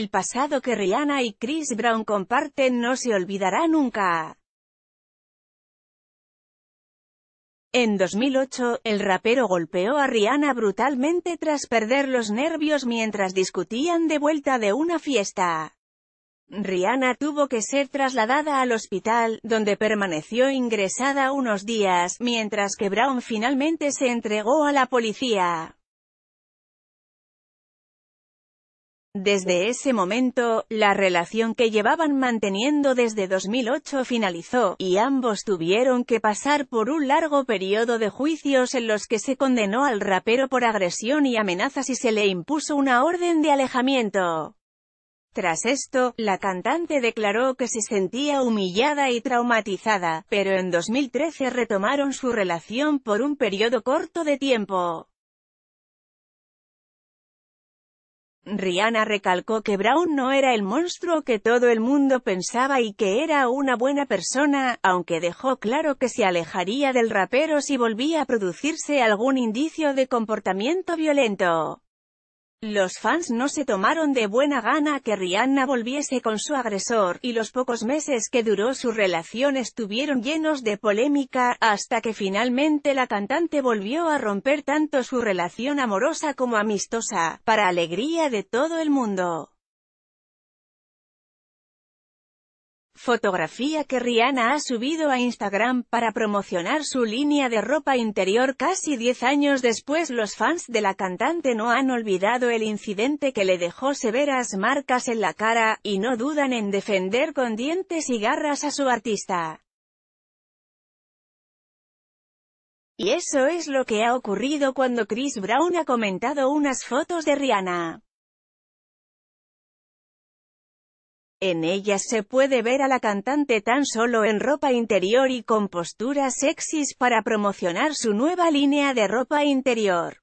El pasado que Rihanna y Chris Brown comparten no se olvidará nunca. En 2008, el rapero golpeó a Rihanna brutalmente tras perder los nervios mientras discutían de vuelta de una fiesta. Rihanna tuvo que ser trasladada al hospital, donde permaneció ingresada unos días, mientras que Brown finalmente se entregó a la policía. Desde ese momento, la relación que llevaban manteniendo desde 2008 finalizó, y ambos tuvieron que pasar por un largo periodo de juicios en los que se condenó al rapero por agresión y amenazas y se le impuso una orden de alejamiento. Tras esto, la cantante declaró que se sentía humillada y traumatizada, pero en 2013 retomaron su relación por un periodo corto de tiempo. Rihanna recalcó que Brown no era el monstruo que todo el mundo pensaba y que era una buena persona, aunque dejó claro que se alejaría del rapero si volvía a producirse algún indicio de comportamiento violento. Los fans no se tomaron de buena gana que Rihanna volviese con su agresor, y los pocos meses que duró su relación estuvieron llenos de polémica, hasta que finalmente la cantante volvió a romper tanto su relación amorosa como amistosa, para alegría de todo el mundo. Fotografía que Rihanna ha subido a Instagram para promocionar su línea de ropa interior casi 10 años después los fans de la cantante no han olvidado el incidente que le dejó severas marcas en la cara, y no dudan en defender con dientes y garras a su artista. Y eso es lo que ha ocurrido cuando Chris Brown ha comentado unas fotos de Rihanna. En ellas se puede ver a la cantante tan solo en ropa interior y con posturas sexys para promocionar su nueva línea de ropa interior.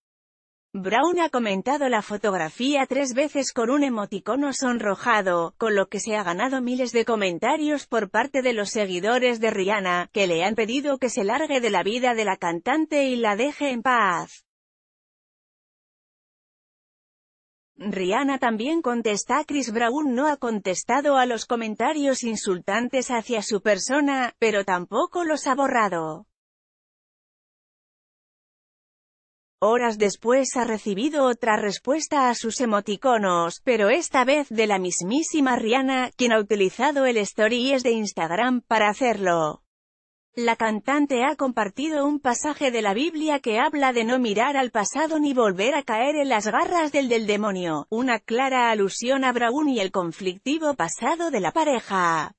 Brown ha comentado la fotografía tres veces con un emoticono sonrojado, con lo que se ha ganado miles de comentarios por parte de los seguidores de Rihanna, que le han pedido que se largue de la vida de la cantante y la deje en paz. Rihanna también contesta Chris Brown no ha contestado a los comentarios insultantes hacia su persona, pero tampoco los ha borrado. Horas después ha recibido otra respuesta a sus emoticonos, pero esta vez de la mismísima Rihanna, quien ha utilizado el Stories de Instagram para hacerlo. La cantante ha compartido un pasaje de la Biblia que habla de no mirar al pasado ni volver a caer en las garras del del demonio, una clara alusión a Braun y el conflictivo pasado de la pareja.